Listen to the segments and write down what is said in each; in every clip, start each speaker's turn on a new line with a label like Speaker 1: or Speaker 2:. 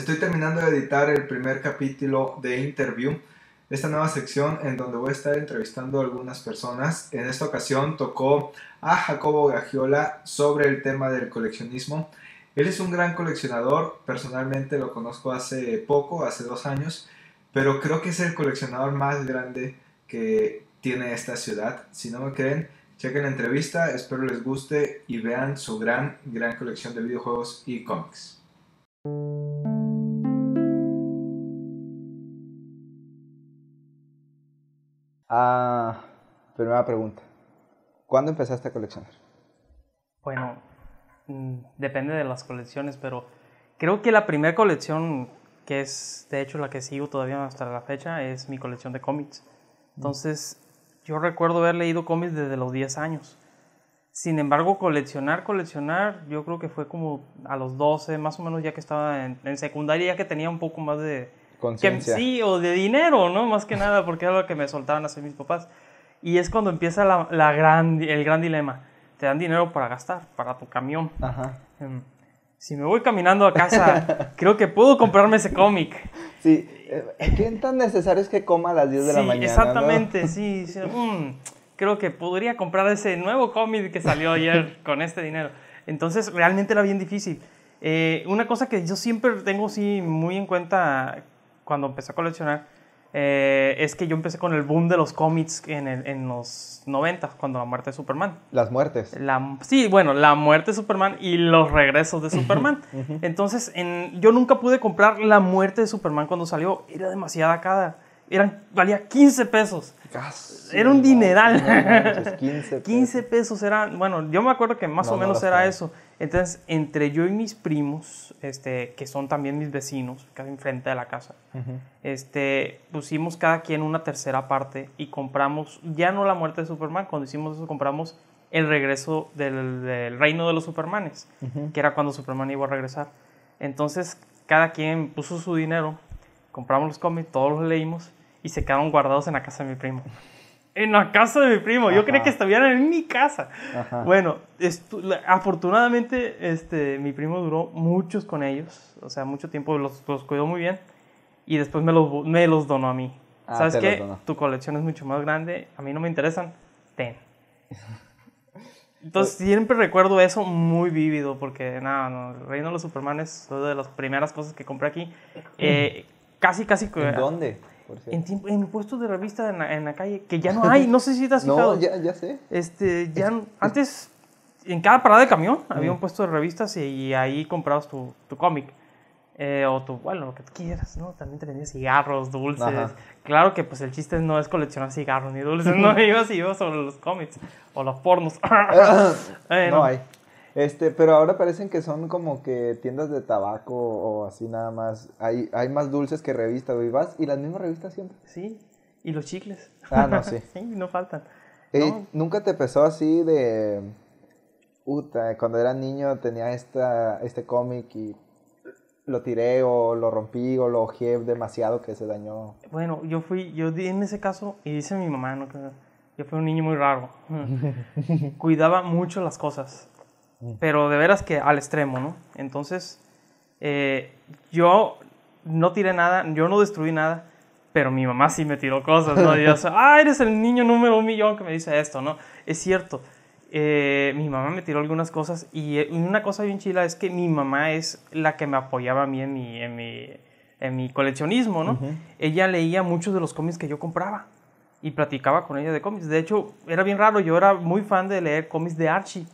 Speaker 1: Estoy terminando de editar el primer capítulo de Interview, esta nueva sección en donde voy a estar entrevistando a algunas personas. En esta ocasión tocó a Jacobo Gagiola sobre el tema del coleccionismo. Él es un gran coleccionador, personalmente lo conozco hace poco, hace dos años, pero creo que es el coleccionador más grande que tiene esta ciudad. Si no me creen, chequen la entrevista, espero les guste y vean su gran, gran colección de videojuegos y cómics. Ah, primera pregunta. ¿Cuándo empezaste a coleccionar?
Speaker 2: Bueno, mm, depende de las colecciones, pero creo que la primera colección, que es de hecho la que sigo todavía hasta la fecha, es mi colección de cómics. Entonces, yo recuerdo haber leído cómics desde los 10 años. Sin embargo, coleccionar, coleccionar, yo creo que fue como a los 12, más o menos ya que estaba en secundaria, ya que tenía un poco más de, Conciencia. sí, o de dinero, ¿no? Más que nada, porque era lo que me soltaban hace mis papás. Y es cuando empieza la, gran, el gran dilema. Te dan dinero para gastar, para tu camión. Ajá. Em, si me voy caminando a casa, creo que puedo comprarme ese cómic. Sí, eh, ¿Quién tan necesario es que coma a las 10 de la mañana? Exactamente, sí. Mm, creo que podría comprar ese nuevo cómic que salió ayer con este dinero. Entonces, realmente era bien difícil. Eh, una cosa que yo siempre tengo sí, muy en cuenta cuando empecé a coleccionar, eh, es que yo empecé con el boom de los cómics en, los 90, cuando la muerte de Superman.
Speaker 1: Las muertes.
Speaker 2: sí, bueno, la muerte de Superman y los regresos de Superman. Entonces, en, yo nunca pude comprar la muerte de Superman cuando salió, era demasiada cara eran, valía 15 pesos. era un dineral. 15, pesos. 15 pesos. eran, bueno, yo me acuerdo que más o menos era eso. Entonces, entre yo y mis primos, este, que son también mis vecinos, casi enfrente de la casa, este, pusimos cada quien una tercera parte y compramos, ya no la muerte de Superman, cuando hicimos eso compramos el regreso del, reino de los Supermanes, que era cuando Superman iba a regresar. Entonces, cada quien puso su dinero, compramos los cómics, todos los leímos y se quedaron guardados en la casa de mi primo. En la casa de mi primo, yo creía que estaban en mi casa. Bueno, afortunadamente este, mi primo duró muchos con ellos, o sea, mucho tiempo los, los cuidó muy bien y después me los, me los donó a mí. Ah, ¿Sabes qué? Tu colección es mucho más grande, a mí no me interesan, ten. Entonces siempre recuerdo eso muy vívido porque nada, el Reino de los supermanes es una de las primeras cosas que compré aquí. Eh, casi, casi... ¿En dónde? En, puestos de revista en la, calle, que ya no hay, no sé si te has fijado. no, ya, sé. Este, ya, antes, en cada parada de camión había un puesto de revistas y, ahí comprabas tu, tu cómic. Eh, o tu, bueno, lo que tú quieras, ¿no? También te vendían cigarros, dulces. Claro que pues el chiste no es coleccionar cigarros ni dulces, no ibas y ibas sobre los cómics o los pornos. Ah, no, hay.
Speaker 1: Este, pero ahora parecen que son como que tiendas de tabaco o así nada más. Hay, hay más dulces que revistas, güey. Vas y las mismas revistas siempre. Sí,
Speaker 2: y los chicles. Ah, no, sí. sí, no faltan.
Speaker 1: Eh, ¿Nunca te pesó así de... Uta, cuando era niño tenía esta, este cómic y lo tiré o lo rompí o lo ojé demasiado que se dañó.
Speaker 2: Bueno, yo fui, yo en ese caso, y dice mi mamá, ¿no? yo fui un niño muy raro. Cuidaba mucho las cosas pero de veras que al extremo, ¿no? Entonces, eh, yo no tiré nada, yo no destruí nada, pero mi mamá sí me tiró cosas, ¿no? Y yo, ah, eres el niño número un millón que me dice esto, ¿no? Es cierto, eh, mi mamá me tiró algunas cosas eh, y una cosa bien chila es que mi mamá es la que me apoyaba a mí en mi, en mi, coleccionismo, ¿no? Ella leía muchos de los cómics que yo compraba y platicaba con ella de cómics. De hecho, era bien raro, yo era muy fan de leer cómics de Archie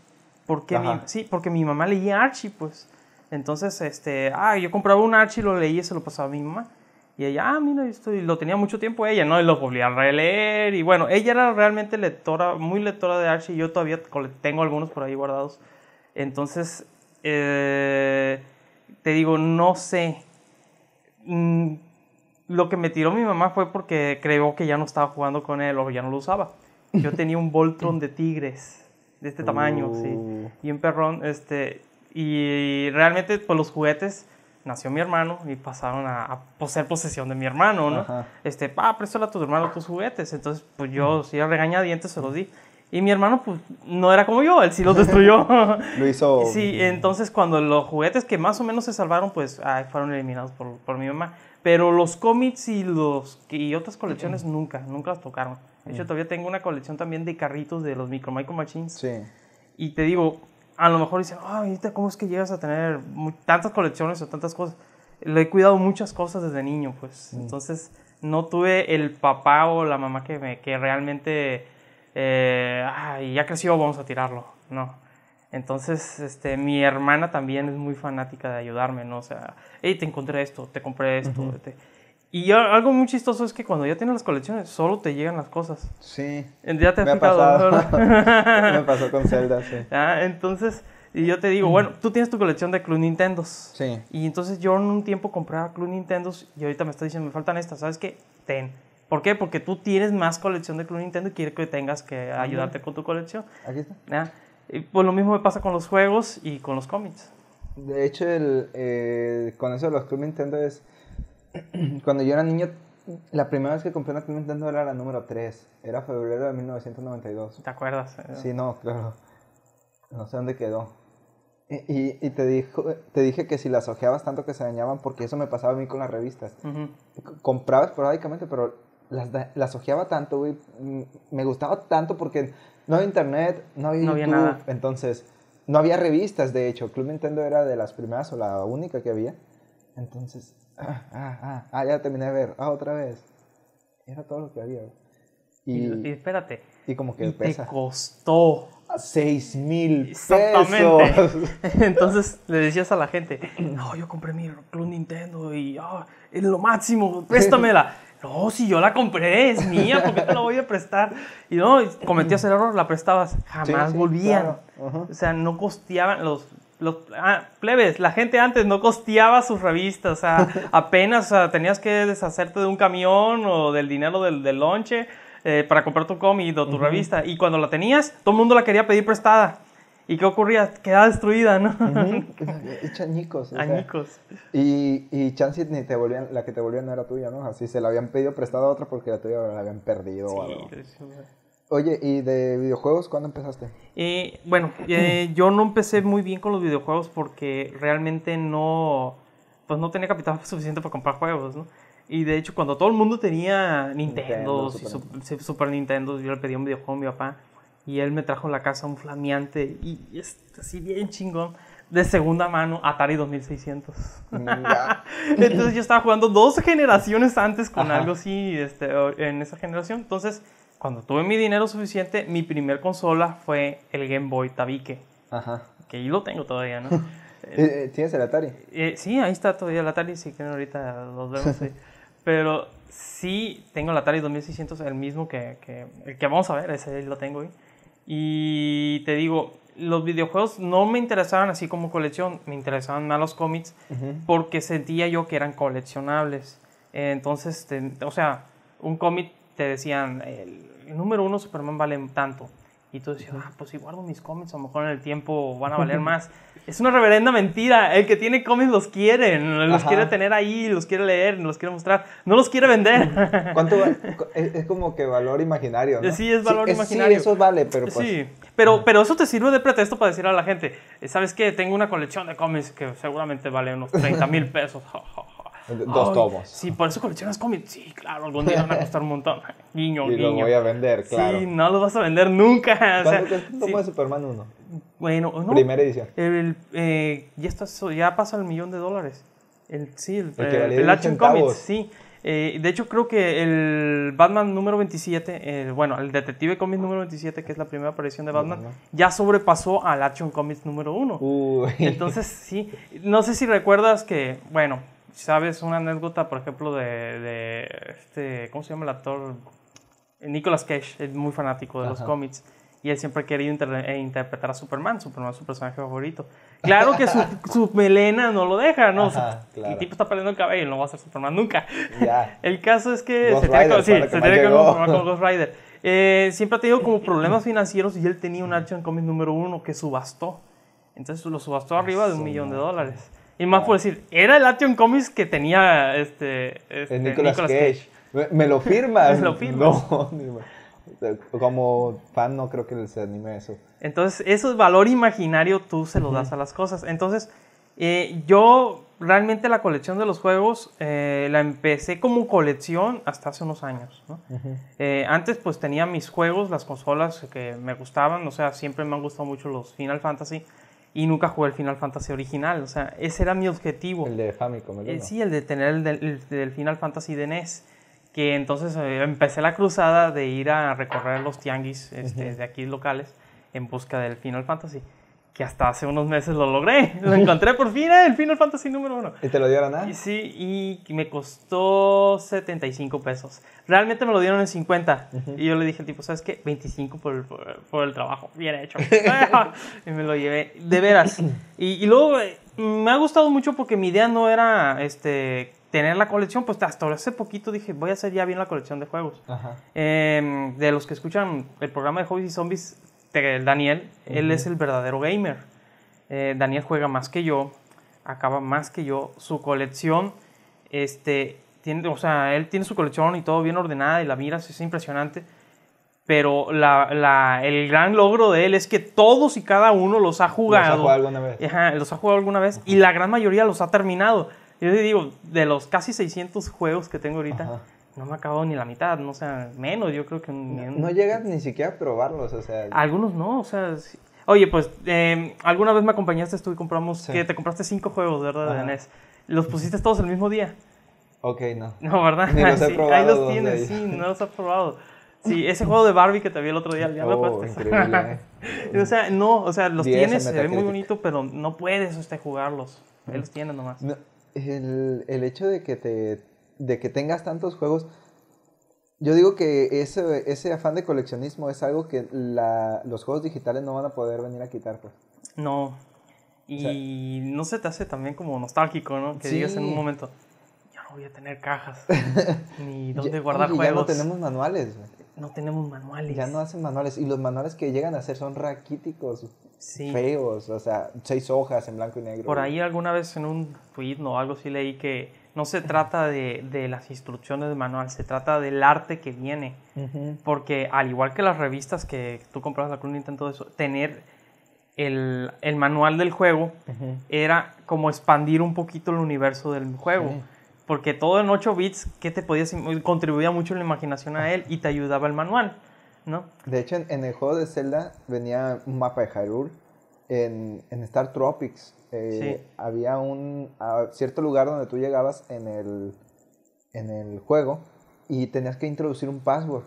Speaker 2: porque mi, sí, porque mi mamá leía Archie, pues. Entonces, este, ah, yo compraba un Archie, lo leía y se lo pasaba a mi mamá. Y ella, ah, mira, esto, y lo tenía mucho tiempo ella, ¿no? Y lo volvía a releer. Y bueno, ella era realmente lectora, muy lectora de Archie. Yo todavía tengo algunos por ahí guardados. Entonces, eh, te digo, no sé. Mm, lo que me tiró mi mamá fue porque creyó que ya no estaba jugando con él o ya no lo usaba. Yo tenía un Voltron de Tigres de este tamaño, sí. Oh. Y un perrón, este, y realmente pues los juguetes nació mi hermano y pasaron a, a poseer pues, posesión de mi hermano, ¿no? Este, pa, préstale a tu hermano tus juguetes. Entonces, pues yo, si era regañadientes, se los di. Y mi hermano, pues, no era como yo, él sí los destruyó. lo hizo. Sí, entonces cuando los juguetes que más o menos se salvaron, pues, fueron eliminados por, por, mi mamá. Pero los cómics y, los, y otras colecciones nunca, nunca las tocaron. De hecho, todavía tengo una colección también de carritos de los Micro Micro Machines. Sí. Y te digo, a lo mejor dicen, ay, ¿cómo es que llegas a tener tantas colecciones o tantas cosas? Le he cuidado muchas cosas desde niño, pues. Entonces, no tuve el papá o la mamá que, me, que realmente, eh, ay, ya creció, vamos a tirarlo. No. Entonces, este, mi hermana también es muy fanática de ayudarme, ¿no? O sea, hey, te encontré esto, te compré esto. te... Y algo muy chistoso es que cuando ya tienes las colecciones, solo te llegan las cosas. Sí. Ya te me Ha pasado. me pasó con Zelda, sí. Ah, entonces, y yo te digo, bueno, tú tienes tu colección de Club Nintendos. Sí. Y entonces yo en un tiempo compraba Club Nintendos y ahorita me está diciendo, me faltan estas, ¿sabes qué? Ten. ¿Por qué? Porque tú tienes más colección de Club Nintendo y quiere que tengas que ayudarte con tu colección. Aquí está. Ah, pues lo mismo me pasa con los juegos y con los cómics.
Speaker 1: De hecho, el, eh, con eso de los Club Nintendo es cuando yo era niño, la primera vez que compré una Nintendo era la número 3. Era febrero de 1992. ¿Te acuerdas? Eh, sí, no, claro. No sé dónde quedó. Y, y, te, dijo, te dije que si las ojeabas tanto que se dañaban, porque eso me pasaba a mí con las revistas. Compraba esporádicamente, pero las, las ojeaba tanto, y Me gustaba tanto porque no había internet, no había, había nada. Entonces, no había revistas, de hecho. Club Nintendo era de las primeras o la única que había. Entonces, Ah ah, ah, ah, ya terminé de ver, ah, otra vez. Era todo lo que había.
Speaker 2: Y, espérate. Y como que el Te costó. 6 mil pesos. Entonces le decías a la gente, no, yo compré mi Club Nintendo y ah, es lo máximo, préstamela. no, si yo la compré, es mía, ¿por qué te la voy a prestar? Y no, cometías el error, la prestabas, jamás volvían. O sea, no costeaban, los los ah, plebes, la gente antes no costeaba sus revistas, o sea, apenas tenías que deshacerte de un camión o del dinero del, del lonche eh, para comprar tu cómic o tu revista. Y cuando la tenías, todo el mundo la quería pedir prestada. ¿Y qué ocurría? Quedaba destruida, ¿no? Hecha añicos. añicos. y, y
Speaker 1: chance ni te volvían, la que te volvían no era tuya, ¿no? Así se la habían pedido prestada a otra porque la tuya la habían perdido sí, o algo. Oye, ¿y de videojuegos cuándo empezaste?
Speaker 2: Eh, bueno, yo no empecé muy bien con los videojuegos porque realmente no, pues no tenía capital suficiente para comprar juegos, ¿no? Y de hecho, cuando todo el mundo tenía Nintendo, Super, Nintendo. yo le pedí un videojuego a mi papá y él me trajo en la casa un flameante y así bien chingón de segunda mano Atari 2600. Entonces yo estaba jugando dos generaciones antes con algo así este, en esa generación. Entonces cuando tuve mi dinero suficiente, mi primer consola fue el Game Boy Tabique. Ajá. Que ahí lo tengo todavía, ¿no? Eh, eh, ¿Tienes el Atari? Eh, sí, ahí está todavía el Atari, sí quieren ahorita los vemos. sí. Pero sí tengo el Atari 2600, el mismo que, que, el que vamos a ver, ese lo tengo ahí. Y te digo, los videojuegos no me interesaban así como colección, me interesaban más los cómics porque sentía yo que eran coleccionables. Entonces, este, o sea, un cómic te decían, el, número uno Superman vale tanto. Y tú decías, ah, pues si guardo mis cómics, a lo mejor en el tiempo van a valer más. es una reverenda mentira. El que tiene cómics los quiere, los quiere tener ahí, los quiere leer, los quiere mostrar. No los quiere vender. ¿Cuánto
Speaker 1: es, es, como que valor imaginario, ¿no? Sí, es valor imaginario. eso vale, pero pues... Sí,
Speaker 2: pero, pero eso te sirve de pretexto para decir a la gente, eh, ¿sabes qué? Tengo una colección de cómics que seguramente vale unos 30 mil pesos.
Speaker 1: Dos tomos.
Speaker 2: Sí, por eso coleccionas cómics. Sí, claro, algún día van a costar un montón. Guiño, y los voy a vender, claro. Sí, no los vas a vender nunca. O sea, Superman 1? Bueno, no. Primera edición. Eh, ya, está, ya el millón de dólares. El, sí, el, Action Comics, sí. Eh, de hecho, creo que el Batman número 27, bueno, el Detective Comics número 27, que es la primera aparición de Batman, ya sobrepasó al Action Comics número 1. Entonces, sí, no sé si recuerdas que, bueno, ¿Sabes una anécdota, por ejemplo, de, este, ¿cómo se llama el actor? Nicolas Cage, es muy fanático de los cómics y él siempre ha querido eh, interpretar a Superman. Superman es su personaje favorito. Claro que su, melena no lo deja, ¿no? El tipo está perdiendo el cabello, no va a ser Superman nunca. El caso es que se sí, se tiene que con Ghost Rider. Eh, siempre ha tenido como problemas financieros y él tenía un Action Comics número uno que subastó. Entonces lo subastó arriba de un millón de dólares. Y más ah. por decir, era el Action Comics que tenía este. este Nicolas, Cage. Me, lo firma. ¿Me lo firma.
Speaker 1: No, como fan no creo que se anime eso.
Speaker 2: Entonces, ese valor imaginario tú se lo das a las cosas. Entonces, eh, yo realmente la colección de los juegos eh, la empecé como colección hasta hace unos años. Eh, antes pues tenía mis juegos, las consolas que me gustaban, o sea, siempre me han gustado mucho los Final Fantasy y nunca jugué el Final Fantasy original. O sea, ese era mi objetivo. El de Famicom, eh, ¿no? Sí, el de tener el, del, Final Fantasy de NES. Que entonces eh, empecé la cruzada de ir a recorrer los tianguis este, de aquí locales en busca del Final Fantasy que hasta hace unos meses lo logré. Lo encontré por fin, ¿eh? el Final Fantasy número uno. ¿Y te lo dieron, nada? Eh? Sí, y me costó 75 pesos. Realmente me lo dieron en 50. Y yo le dije al tipo, ¿sabes qué? 25 por, el trabajo. Bien hecho. y me lo llevé. De veras. Y, luego eh, me ha gustado mucho porque mi idea no era este, tener la colección, pues hasta hace poquito dije, voy a hacer ya bien la colección de juegos. Em, de los que escuchan el programa de Hobbies y Zombies, este, Daniel, él es el verdadero gamer. Eh, Daniel juega más que yo, acaba más que yo. Su colección, este, tiene, o sea, él tiene su colección y todo bien ordenada y la miras, es impresionante. Pero la, el gran logro de él es que todos y cada uno los ha jugado. Los ha jugado alguna vez. y la gran mayoría los ha terminado. Yo te digo, de los casi 600 juegos que tengo ahorita no me ha acabado ni la mitad, no o sea, menos, yo creo que... No,
Speaker 1: llegas ni siquiera a probarlos, o sea...
Speaker 2: Algunos no, o sea... Oye, pues, em, alguna vez me acompañaste tú y compramos, que te compraste cinco juegos, ¿verdad? De ¿Los pusiste todos el mismo día? Ok, no. No, ¿verdad? ahí los tienes, sí, no los has probado. Sí, ese juego de Barbie que te vi el otro día, ya oh, increíble. o sea, no, o sea, los tienes, se ve muy bonito, pero no puedes usted jugarlos. Ahí los tienes nomás. el
Speaker 1: hecho de que te de que tengas tantos juegos, yo digo que ese, ese afán de coleccionismo es algo que los juegos digitales no van a poder venir a quitar, pues.
Speaker 2: No. Y no se te hace también como nostálgico, ¿no? Que digas en un momento, ya no voy a tener cajas, ni dónde guardar juegos. Ya no tenemos
Speaker 1: manuales. No tenemos manuales. Ya no hacen manuales. Y los manuales que llegan a hacer son raquíticos feos, o sea, seis hojas en blanco y negro. Por ahí
Speaker 2: alguna vez en un tweet o algo sí leí que no se trata de, las instrucciones del manual, se trata del arte que viene. Porque al igual que las revistas que tú comprabas la Cruz y todo eso, tener el, manual del juego era como expandir un poquito el universo del juego. porque todo en 8 bits que te podía contribuía mucho la imaginación a ah. él y te ayudaba el manual. ¿no?
Speaker 1: De hecho, en, el juego de Zelda venía un mapa de Hyrule. En, Star Tropics eh, había un cierto lugar donde tú llegabas en el, en el juego y tenías que introducir un password.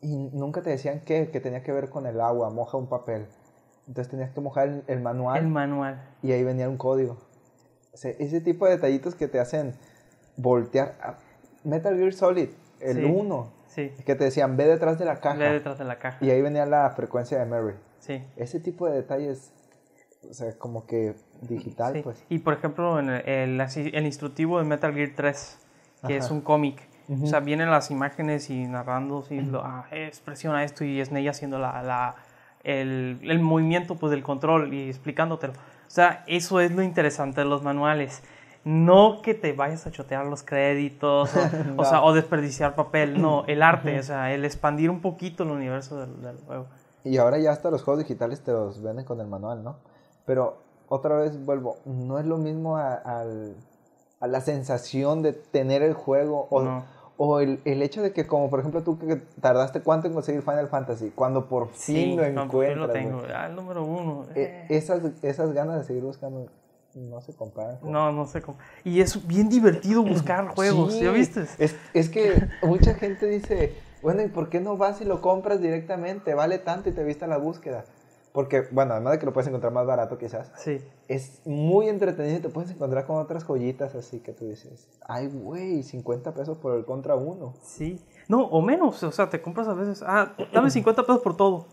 Speaker 1: Y nunca te decían qué, que tenía que ver con el agua, moja un papel. Entonces tenías que mojar el, manual. El manual. Y ahí venía un código. ese tipo de detallitos que te hacen voltear. A Metal Gear Solid, el 1, que te decían, ve detrás de la caja. detrás de la caja. Y ahí venía la frecuencia de Mary. Ese tipo de detalles, o sea, como que digital, pues.
Speaker 2: Y por ejemplo, en el, el, instructivo de Metal Gear 3, que es un cómic. O sea, vienen las imágenes y narrando, y lo, ah, esto y es ella haciendo la el, el, movimiento pues, del control y explicándotelo. O sea, eso es lo interesante de los manuales no que te vayas a chotear los créditos o, sea, o desperdiciar papel, no, el arte, o sea, el expandir un poquito el universo del, juego.
Speaker 1: Y ahora ya hasta los juegos digitales te los venden con el manual, ¿no? Pero otra vez vuelvo, no es lo mismo a, a, la sensación de tener el juego o, no. o el, el, hecho de que como por ejemplo tú que tardaste cuánto en conseguir Final Fantasy, cuando por fin lo pues encuentras. lo tengo, al ah, número uno. Eh, eh. esas, esas ganas de seguir buscando no se comparan. No,
Speaker 2: no se comparan. Y es bien divertido buscar juegos, ¿ya viste?
Speaker 1: Es, que mucha gente dice, bueno, ¿y por qué no vas y lo compras directamente? Vale tanto y te viste la búsqueda. Porque, bueno, además de que lo puedes encontrar más barato quizás, sí. es muy entretenido y te puedes encontrar con otras joyitas así que tú dices,
Speaker 2: ay, güey, 50 pesos por el contra uno. Sí, no, o menos, o sea, te compras a veces, ah, dame 50 pesos por todo.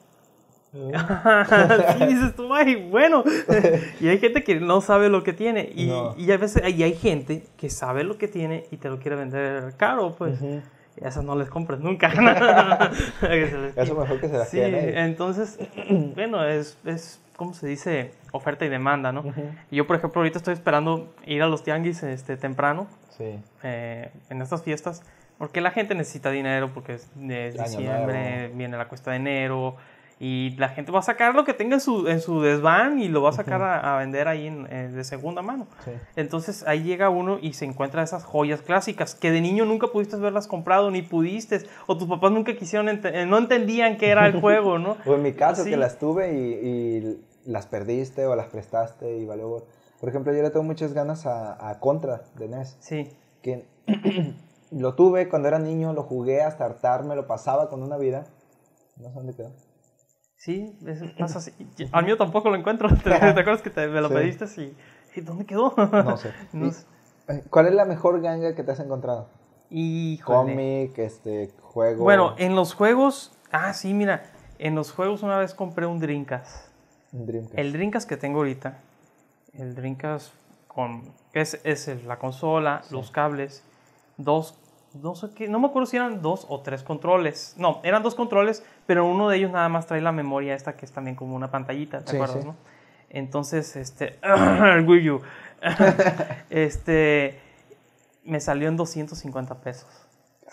Speaker 2: Ah, sí, dices tú, ay, bueno. y hay gente que no sabe lo que tiene. Y, y a veces hay gente que sabe lo que tiene y te lo quiere vender caro, pues. Uh esas no les compres nunca. Eso mejor que se las sí, entonces, bueno, es, es se dice? Oferta y demanda, ¿no? y yo, por ejemplo, ahorita estoy esperando ir a los tianguis este, temprano, eh, en estas fiestas, porque la gente necesita dinero, porque es, diciembre, viene la cuesta de enero, y la gente va a sacar lo que tenga en su, en desván y lo va a sacar a, vender ahí eh, de segunda mano. Entonces ahí llega uno y se encuentra esas joyas clásicas que de niño nunca pudiste verlas comprado, ni pudiste, o tus papás nunca quisieron, eh, no entendían qué era el juego, ¿no? o en mi caso, que las
Speaker 1: tuve y, las perdiste o las prestaste y valió. Por ejemplo, yo le tengo muchas ganas a, Contra de NES. Sí. Que lo tuve cuando era niño, lo jugué hasta hartarme, lo pasaba con una vida. No sé dónde quedó. Sí,
Speaker 2: pasa así. Al mío tampoco lo encuentro. ¿Te, acuerdas que te, me lo pediste?
Speaker 1: Y, dónde quedó? No sé. Eh, ¿Cuál es la mejor
Speaker 2: ganga que te has encontrado? Híjole. Cómic, este, juego. Bueno, en los juegos. Ah, sí, mira. En los juegos una vez compré un Drinkas. Dreamcast. El Drinkas que tengo ahorita. El Drinkas con. Es, es la consola, los cables, dos no me acuerdo si eran dos o tres controles. No, eran dos controles, pero uno de ellos nada más trae la memoria esta que es también como una pantallita, Entonces, este, este, me salió en 250 pesos.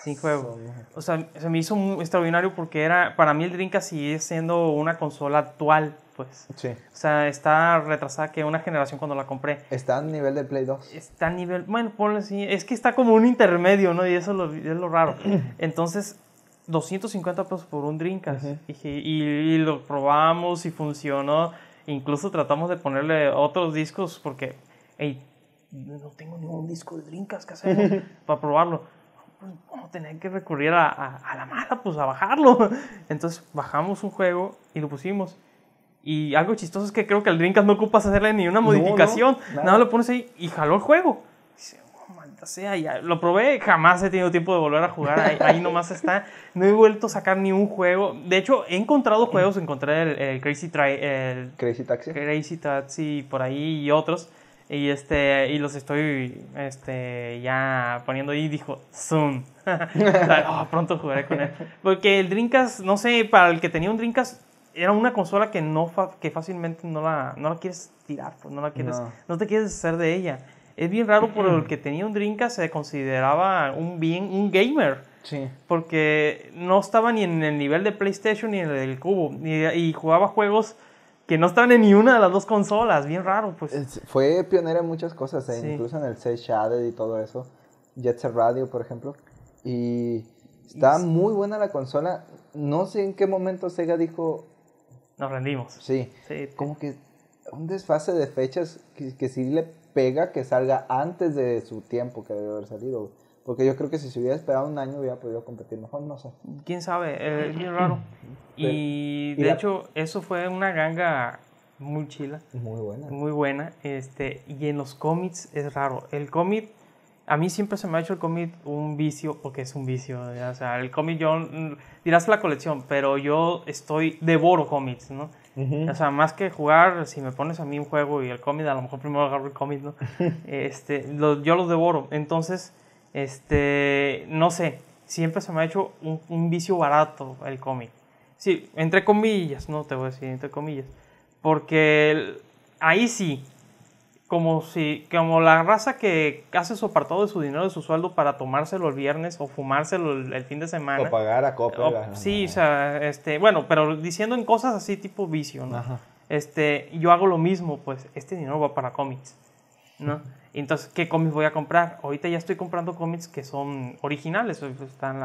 Speaker 2: Sin juego. O sea, se me hizo muy extraordinario porque era, para mí el Dreamcast sigue siendo una consola actual pues. Sí. O sea, está retrasada que una generación cuando la compré. Está a nivel del Play 2. Está a nivel, bueno, ponle es que está como un intermedio, ¿no? Y eso es lo raro. Entonces, 250 pesos por un Dreamcast. y, lo probamos y funcionó. Incluso tratamos de ponerle otros discos porque, hey, no tengo ningún disco de Dreamcast hacer para probarlo. como pues, tenía que recurrir a, a la mala, pues a bajarlo. Entonces bajamos un juego y lo pusimos. Y algo chistoso es que creo que al Dreamcast no ocupas hacerle ni una modificación. nada. lo pones ahí y jaló el juego. dice, oh, maldita sea, ya lo probé, jamás he tenido tiempo de volver a jugar. Ahí, nomás está. No he vuelto a sacar ni un juego. De hecho, he encontrado juegos. Encontré el, Crazy, el Crazy Taxi. Crazy Taxi por ahí y otros. Y, este, y los estoy este, ya poniendo ahí. Dijo, Zoom. Oh, pronto jugaré con él. Porque el Dreamcast, no sé, para el que tenía un Dreamcast era una consola que no que fácilmente no la, no la quieres tirar, pues, no la quieres, no. te quieres hacer de ella. Es bien raro por el que tenía un Dreamcast se consideraba un bien un gamer. Sí. Porque no estaba ni en el nivel de PlayStation ni en el del cubo ni, y jugaba juegos que no estaban en ni una de las dos consolas, bien raro pues.
Speaker 1: fue pionera en muchas cosas, eh, incluso en el C Shaded y todo eso, Jet Set Radio, por ejemplo. Y está muy buena la consola. No sé en qué momento Sega dijo, nos rendimos. Sí. Como que un desfase de fechas que, que sí le pega que salga antes de su tiempo que debe haber salido. Porque yo creo que si se hubiera esperado un año hubiera podido competir mejor, no sé.
Speaker 2: ¿Quién sabe? es bien raro. Y, de hecho, eso fue una ganga muy chila. Muy buena. Muy buena. Este, y en los cómics es raro. El cómic a mí siempre se me ha hecho el cómic un vicio, porque es un vicio, o sea, el cómic yo, mm, dirás la colección, pero yo estoy, devoro cómics, ¿no? O sea, más que jugar, si me pones a mí un juego y el cómic, a lo mejor primero agarro el cómic, ¿no? este, yo los devoro, entonces, este, no sé, siempre se me ha hecho un, vicio barato el cómic. Sí, entre comillas, no te voy a decir, entre comillas, porque ahí sí, como si como la raza que hace su de su dinero de su sueldo para tomárselo el viernes o fumárselo el, fin de semana o
Speaker 1: pagar a copa
Speaker 2: sí o sea este bueno pero diciendo en cosas así tipo vicio no este yo hago lo mismo pues este dinero va para cómics no entonces qué cómics voy a comprar ahorita ya estoy comprando cómics que son originales están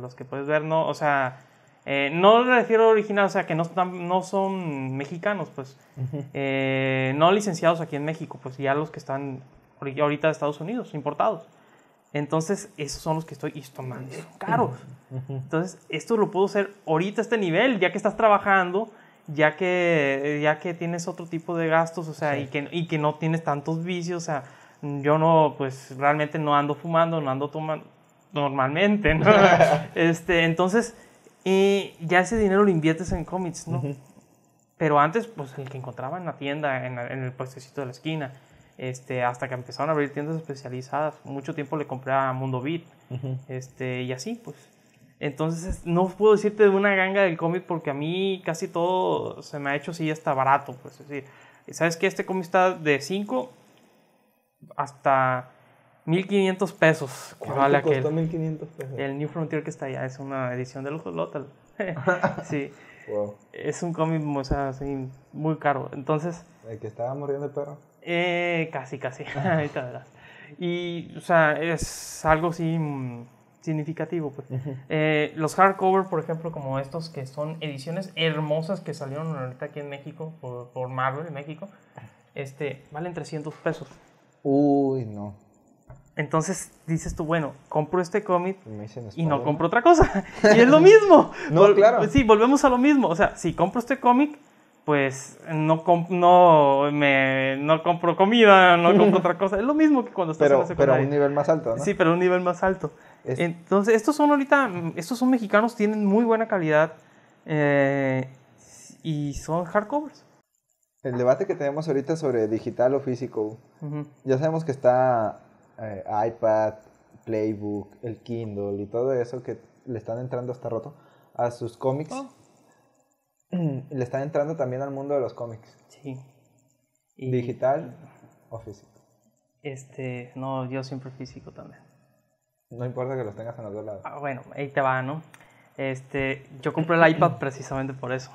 Speaker 2: los que puedes ver no o sea eh, no le refiero original, o sea, que no, no son mexicanos, pues. Eh, no licenciados aquí en México, pues ya los que están ahorita de Estados Unidos, importados. Entonces, esos son los que estoy tomando, son caros. Entonces, esto lo puedo hacer ahorita a este nivel, ya que estás trabajando, ya que, ya que tienes otro tipo de gastos, o sea, y, que, y que no tienes tantos vicios, o sea, yo no, pues realmente no ando fumando, no ando tomando normalmente, ¿no? este, entonces y ya ese dinero lo inviertes en cómics, ¿no? Pero antes, pues el que encontraba en la tienda, en, el puestecito de la esquina, este, hasta que empezaron a abrir tiendas especializadas. Mucho tiempo le compré a Mundo Beat, este, y así, pues. Entonces, no puedo decirte de una ganga del cómic porque a mí casi todo se me ha hecho así hasta barato, pues. Es decir, ¿sabes que Este cómic está de 5 hasta 1500 pesos. vale 1500 pesos? El New Frontier que está allá es una edición de lujo sí. Es un cómic, o sea, muy caro. Entonces. ¿El que estaba muriendo el perro? Eh, casi, casi. Y, o sea, es algo sí mm, significativo. Pues. Eh, los hardcover, por ejemplo, como estos que son ediciones hermosas que salieron ahorita aquí en México, por, Marvel en México, este, valen 300 pesos. Uy, no. Entonces dices tú, bueno, compro este cómic y no compro otra cosa. y es lo mismo. no, claro. Sí, volvemos a lo mismo. O sea, si compro este cómic, pues no, no, me, no compro comida, no compro otra cosa. Es lo mismo que cuando estás en la secundaria. Pero a un nivel más alto, ¿no? Sí, pero a un nivel más alto. Entonces, estos son ahorita, mm, estos son mexicanos, tienen muy buena calidad eh, y son hardcovers. El debate que tenemos
Speaker 1: ahorita sobre digital o físico, ya sabemos que está eh, iPad, Playbook, el Kindle y todo eso que le están entrando hasta roto a sus cómics.
Speaker 2: Oh.
Speaker 1: Le están entrando también al mundo de los cómics. Sí. ¿Digital o físico?
Speaker 2: Este, no, yo siempre físico también. No importa que los tengas en los dos lados. Ah, bueno, ahí te va, ¿no? Este, yo compré el iPad precisamente por eso.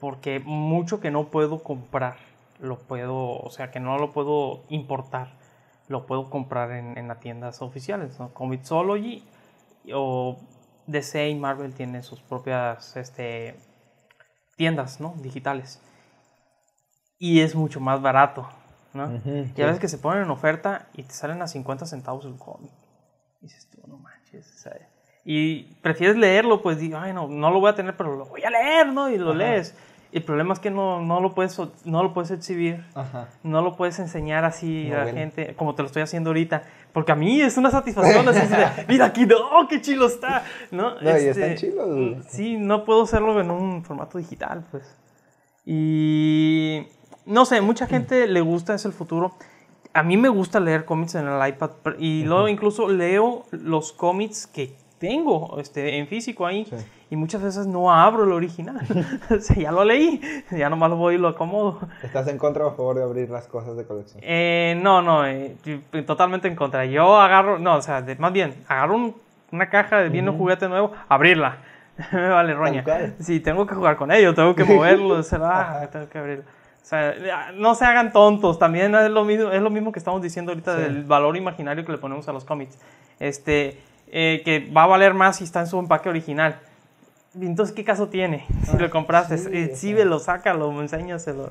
Speaker 2: Porque mucho que no puedo comprar, lo puedo, o sea, que no lo puedo importar lo puedo comprar en, en las tiendas oficiales, ¿no? Comixology o DC y Marvel tienen sus propias este, tiendas, ¿no? Digitales. Y es mucho más barato, ¿no? Ya que se ponen en oferta y te salen a 50 centavos el cómic. Y dices tú, no manches, y prefieres leerlo, pues digo, ay, no, lo voy a tener, pero lo voy a leer, ¿no? Y lo lees. El problema es que no, no, lo, puedes, no lo puedes exhibir, no lo puedes enseñar así a la gente, como te lo estoy haciendo ahorita. Porque a mí es una satisfacción mira aquí, no, qué chido está. No, este, mm, Sí, no puedo hacerlo en un formato digital, pues. Y no sé, mucha gente le gusta, es el futuro. A mí me gusta leer cómics en el iPad y luego incluso leo los cómics que tengo este, en físico ahí y muchas veces no abro el original. o sea, ya lo leí, ya nomás lo voy y lo acomodo. ¿Estás en contra o
Speaker 1: a favor de abrir las cosas de colección?
Speaker 2: Eh, no, no, eh, eh, totalmente en contra. Yo agarro, no, o sea, más bien, agarro una caja de bien un juguete nuevo, abrirla. Me vale roña. Si tengo que jugar con ello, tengo que moverlo, se ah, tengo que abrirlo. O sea, no se hagan tontos. También es lo mismo, es lo mismo que estamos diciendo ahorita del valor imaginario que le ponemos a los cómics. Este, eh, que va a valer más si está en su empaque original. Entonces, ¿qué caso tiene si lo ah, compraste? lo eh, exhíbelo, sácalo, enséñaselo.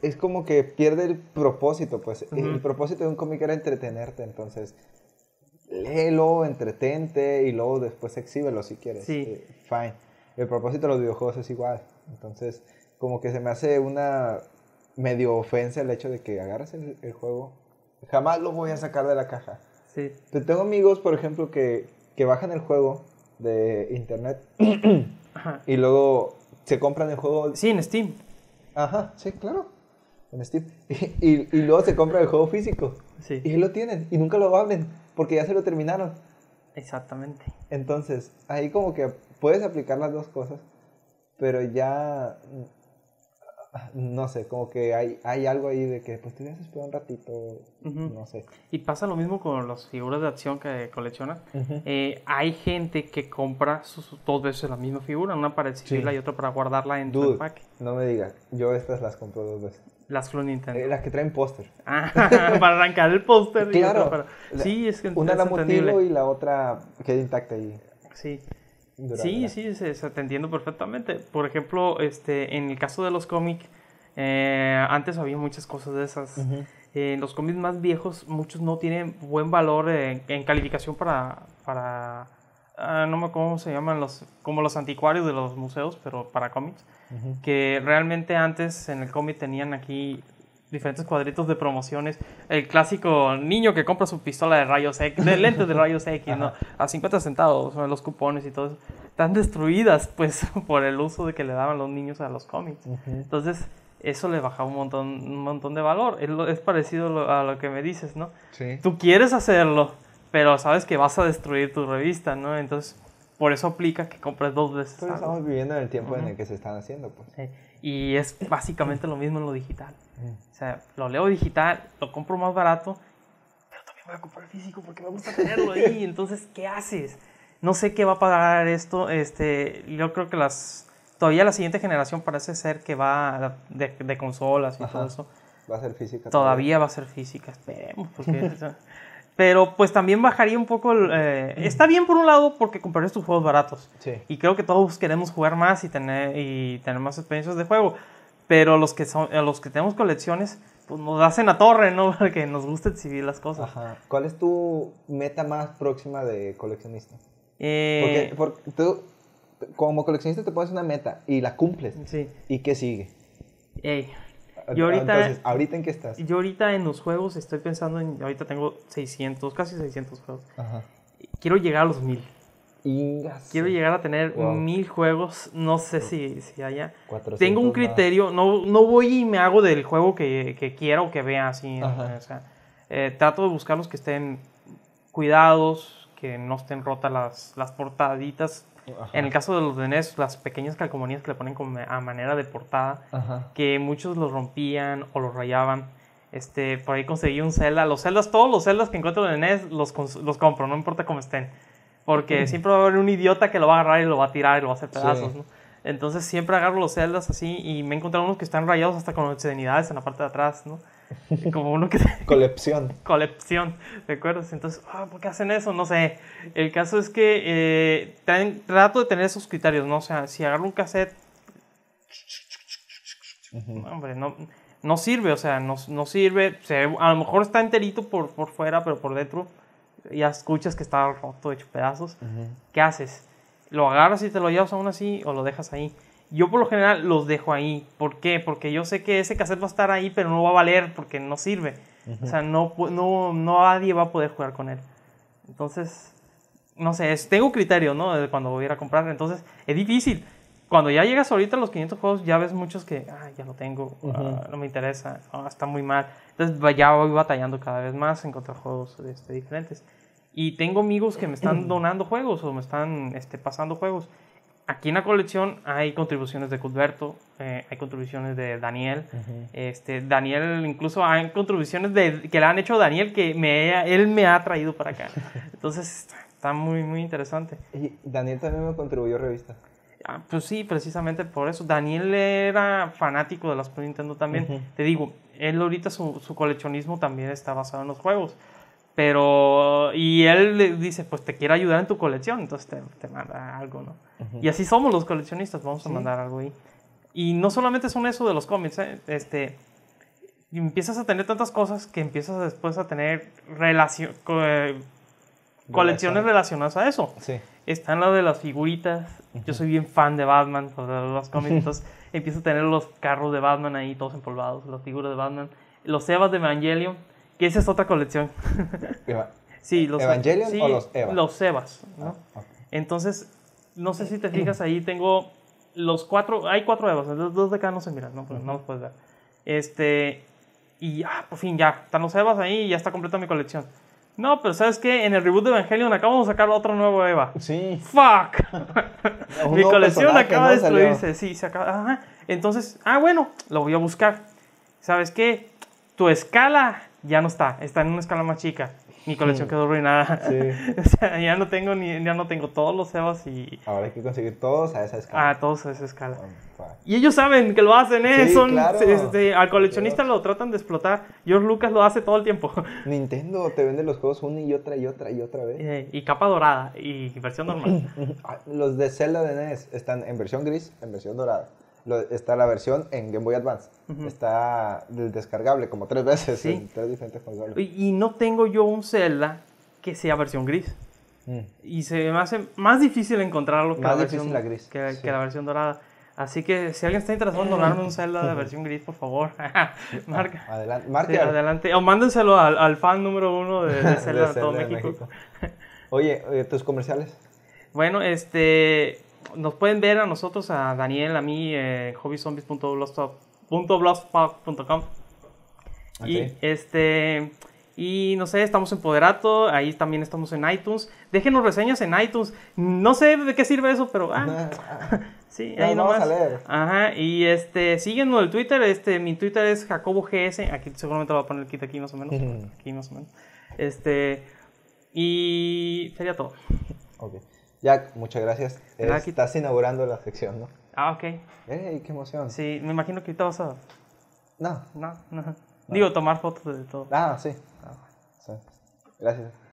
Speaker 2: es como
Speaker 1: que pierde el propósito, pues. El propósito de un cómic era entretenerte, entonces léelo, entretente y luego después exhíbelo si quieres. Sí. Eh, fine. El propósito de los videojuegos es igual. Entonces, como que se me hace una medio ofensa el hecho de que agarres el juego. Jamás lo voy a sacar de la caja. Tengo amigos, por ejemplo, que, bajan el juego de internet y luego se compran el juego. Sí, en Steam. Ajá, sí, claro. En Steam. Y, luego se compra el juego físico. Sí. Y lo tienen y nunca lo abren porque ya se lo terminaron. Exactamente. Entonces, ahí como que puedes aplicar las dos cosas, pero ya Ah, no sé, como que hay, hay algo ahí de que pues te hubieras esperar un ratito, no
Speaker 2: sé. Y pasa lo mismo con las figuras de acción que coleccionas. Eh, hay gente que compra sus, dos veces la misma figura, una para exhibirla y otra para guardarla en tu empaque. No me digas, yo estas las compro dos veces. Las Flow eh, las que traen póster. Ah, para arrancar el póster. claro. Sí, es que Una la motivo
Speaker 1: y la otra queda intacta ahí. Sí
Speaker 2: sí, sí, se, está te entiendo perfectamente. Por ejemplo, este, en el caso de los cómics, eh, antes había muchas cosas de esas. En eh, los cómics más viejos, muchos no tienen buen valor eh, en, calificación para, para ah, no me acuerdo cómo se llaman los, como los anticuarios de los museos, pero para cómics, que realmente antes en el cómic tenían aquí diferentes cuadritos de promociones. El clásico niño que compra su pistola de rayos X, de lentes de rayos X, ¿no? A 50 centavos, los cupones y todo eso. Están destruidas, pues, por el uso de que le daban los niños a los cómics. Entonces, eso le bajaba un montón, un montón de valor. Es parecido a lo que me dices, ¿no? Tú quieres hacerlo, pero sabes que vas a destruir tu revista, ¿no? Entonces, por eso aplica que compres dos veces. estamos
Speaker 1: viviendo en el tiempo en el que se están haciendo,
Speaker 2: pues. Y es básicamente lo mismo en lo digital. Mm. O sea, lo leo digital, lo compro más barato, pero también voy a comprar físico porque me gusta tenerlo ahí. Entonces, ¿qué haces? No sé qué va a pagar esto. Este, yo creo que las todavía la siguiente generación parece ser que va de, consolas y todo eso. Va a ser física. Todavía, va a ser física, esperemos. Porque, pero pues también bajaría un poco eh, mm. está bien por un lado porque comprarías tus juegos baratos y creo que todos queremos jugar más y tener y tener más experiencias de juego pero los que, son, eh, los que tenemos colecciones, pues nos hacen a torre, ¿no? que nos gusta exhibir las cosas. Ajá.
Speaker 1: ¿Cuál es tu meta más próxima de coleccionista? Porque,
Speaker 2: eh, porque tú, como coleccionista,
Speaker 1: te pones una meta y la cumples. Sí. ¿Y qué sigue? Ey. Ah, yo ahorita, Entonces, ¿ahorita en qué estás?
Speaker 2: Yo ahorita en los juegos estoy pensando en. Ahorita tengo 600, casi 600 juegos. Ajá. Quiero llegar a los 1000. Quiero llegar a tener mil juegos, no sé si, si haya. Tengo un criterio, no, no voy y me hago del juego que, que quiero que vea así. Eh, trato de buscar los que estén cuidados, que no estén rotas las, las portaditas. En el caso de los de NES, las pequeñas calcomanías que le ponen a manera de portada, que muchos los rompían o los rayaban. Este, por ahí conseguí un Zelda. Los Zeldas, todos los Zeldas que encuentro en NES los, los compro, no importa cómo estén. Porque siempre va a haber un idiota que lo va a agarrar y lo va a tirar y lo va a hacer pedazos, ¿no? Entonces siempre agarro los celdas así y me he encontrado unos que están rayados hasta con obscenidades en la parte de atrás, ¿no? Como uno que... Colección. Colección, ¿de Entonces, ah, ¿por qué hacen eso? No sé. El caso es que eh, trato de tener esos criterios, ¿no? O sea, si agarro un cassette... Hombre, no, no sirve, o sea, no, no sirve. a lo mejor está enterito por, por fuera, pero por dentro ya escuchas que está roto, hecho pedazos, ¿qué haces? ¿Lo agarras y te lo llevas aún así o lo dejas ahí? Yo por lo general los dejo ahí. ¿Por qué? Porque yo sé que ese cassette va a estar ahí, pero no va a valer porque no sirve. O sea, no, no, nadie va a poder jugar con él. Entonces, no sé, tengo criterio, ¿no? cuando voy a ir a comprar. Entonces, es difícil. Cuando ya llegas ahorita a los 500 juegos, ya ves muchos que, ah, ya lo tengo, ah, no me interesa, ah, está muy mal. Entonces, ya voy batallando cada vez más en encontrar juegos este, diferentes. Y tengo amigos que me están donando juegos o me están este, pasando juegos. Aquí en la colección hay contribuciones de Cudberto, eh, hay contribuciones de Daniel. este, Daniel, incluso hay contribuciones de, que le han hecho Daniel que me, él me ha traído para acá. Entonces está muy, muy interesante. Y Daniel también me contribuyó revista. Ah, pues sí, precisamente por eso. Daniel era fanático de las Nintendo también. Te digo, él ahorita su, su coleccionismo también está basado en los juegos. Pero, y él le dice, pues te quiere ayudar en tu colección, entonces te, manda algo, ¿no? Y así somos los coleccionistas, vamos a mandar algo ahí. Y no solamente son eso de los cómics, ¿eh? este, empiezas a tener tantas cosas que empiezas después a tener eh, colecciones relacionadas a eso. Sí. Están la de las figuritas, yo soy bien fan de Batman, pues, los cómics, entonces empiezo a tener los carros de Batman ahí todos empolvados, las figuras de Batman, los Evas de Evangelion que esa es otra colección. Eva sí, los Evangelion o los Evas. Los Evas. ¿no? Ah, Entonces, no sé si te fijas, ahí tengo los cuatro, hay cuatro Evas, dos de acá no se miran, no, pues, no los puedes ver. Este, y ah, por fin ya, están los Evas ahí y ya está completa mi colección. No, pero ¿sabes qué? En el reboot de Evangelion acabamos de sacar otro nuevo Eva. Sí. ¡Fuck! mi colección acaba de destruirse. Sí, se acaba. Ajá. Entonces, ah, bueno, lo voy a buscar. ¿Sabes qué? Tu escala ya no está, está en una escala más chica. Mi colección quedó arruinada. ya no tengo ni, ya no tengo todos los Sebas y. Ahora hay que conseguir todos a esa escala. Ah, todos a esa escala. y ellos saben que lo hacen, ¿eh? Son, este, al coleccionista lo tratan de explotar. George Lucas lo hace todo el tiempo. Nintendo te vende los juegos una y otra y otra y otra vez. Eh, y capa dorada y versión normal.
Speaker 1: Ah, los de Zelda de NES están en versión gris, en versión dorada está la versión en Game Boy Advance. Está descargable como tres veces en tres diferentes
Speaker 2: Y, no tengo yo un Zelda que sea versión gris. Mm. Y se me hace más difícil encontrarlo que, la, versión, la versión dorada. Así que si alguien está interesado en donarme un Zelda de versión gris, por favor, ah, marca. Adelante, marca. adelante. O mándenselo al, fan número uno de, Zelda de, todo México.
Speaker 1: Oye, eh, tus
Speaker 2: comerciales. Bueno, este, nos pueden ver a nosotros, a Daniel, a mí, eh, Y este. Y no sé, estamos en Poderato, ahí también estamos en iTunes. Déjenos reseñas en iTunes. No sé de qué sirve eso, pero. Ah. sí, ahí no, a leer. y este, síguenos en Twitter. Este, mi Twitter es JacoboGS. Aquí seguramente va a poner el kit aquí más o menos. aquí más o menos. Este. Y sería todo.
Speaker 1: Jack, muchas gracias. Estás inaugurando la sección, ¿no?
Speaker 2: Ah, ok. ¡Ey, qué emoción! Sí, me imagino que todos... No. No, no. Digo, tomar fotos de todo. Ah, sí. Ah,
Speaker 1: gracias.